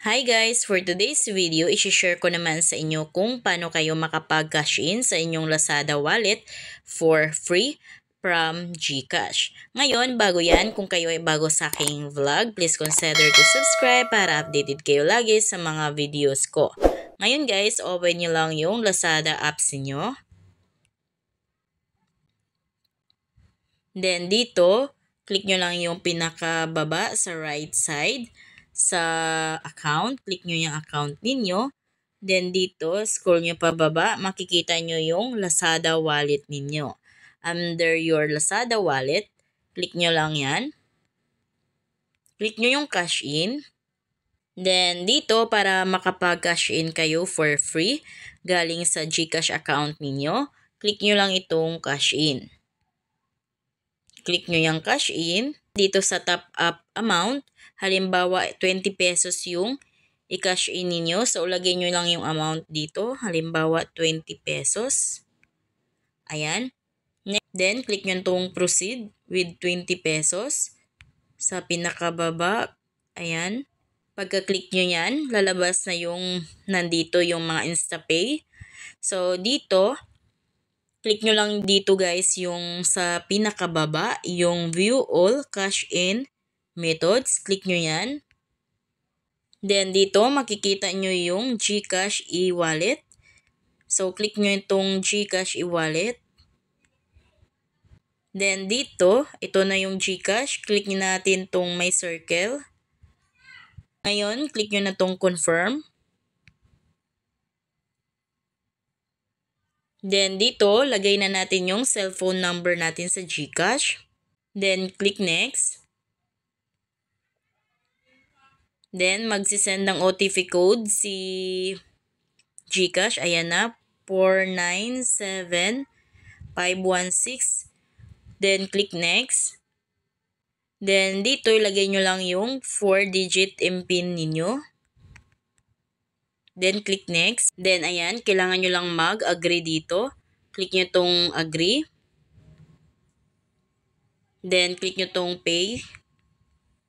Hi guys! For today's video, isi-share ko naman sa inyo kung paano kayo makapag-cash in sa inyong Lazada wallet for free from GCash. Ngayon, bago yan, kung kayo ay bago sa aking vlog, please consider to subscribe para updated kayo lagi sa mga videos ko. Ngayon guys, open nyo lang yung Lazada apps niyo. Then dito, click nyo lang yung pinakababa sa right side sa account. Click nyo yung account ninyo. Then dito, scroll nyo pababa, makikita nyo yung Lazada wallet ninyo. Under your Lazada wallet, click nyo lang yan. Click nyo yung cash in. Then dito, para makapag-cash in kayo for free, galing sa GCash account ninyo, click nyo lang itong cash in. Click nyo yung cash in dito sa top up amount. Halimbawa, 20 pesos yung i-cash in ninyo. So, lagay nyo lang yung amount dito. Halimbawa, 20 pesos. Ayan. Then, click nyo itong proceed with 20 pesos. Sa pinakababa, ayan. Pagka-click nyo yan, lalabas na yung nandito yung mga InstaPay. So, dito, Click nyo lang dito guys yung sa pinakababa, yung view all cash in methods. Click nyo yan. Then dito makikita nyo yung GCash e-wallet. So click nyo itong GCash e-wallet. Then dito, ito na yung GCash. Click natin itong my circle. Ngayon, click nyo na itong confirm. Then dito, lagay na natin yung cellphone number natin sa GCash. Then click next. Then magsisend ng OTP code si GCash. Ayan na, 497516. Then click next. Then dito, ilagay nyo lang yung 4-digit MPIN ninyo. Then, click next. Then, ayan, kailangan nyo lang mag-agree dito. Click nyo tong agree. Then, click nyo tong pay.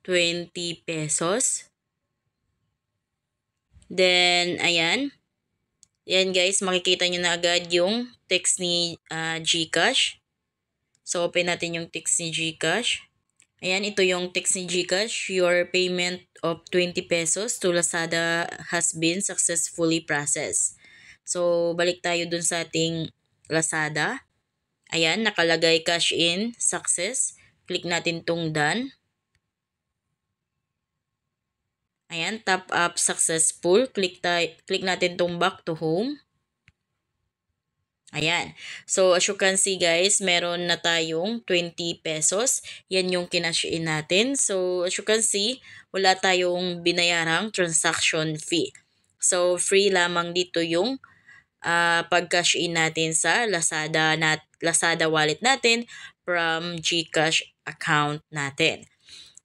20 pesos. Then, ayan. Ayan guys, makikita nyo na agad yung text ni uh, Gcash. So, open natin yung text ni Gcash. Ayan, ito yung text ni Gcash. Your payment of 20 pesos to Lazada has been successfully processed. So, balik tayo dun sa ating Lazada. Ayan, nakalagay cash in, success. Click natin tong done. Ayan, top up successful. Click, click natin tong back to home. Ayan. So, as you can see guys, meron na tayong 20 pesos. Yan yung kinash in natin. So, as you can see, wala tayong binayarang transaction fee. So, free lamang dito yung uh, ah, pag-cash in natin sa Lazada, nat Lazada wallet natin from GCash account natin.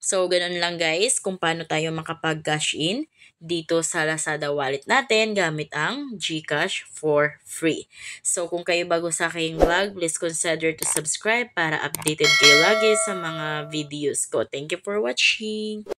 So, ganun lang guys kung paano tayo makapag-cash in dito sa Lazada wallet natin gamit ang GCash for free. So, kung kayo bago sa aking vlog, please consider to subscribe para updated kayo lagi sa mga videos ko. Thank you for watching!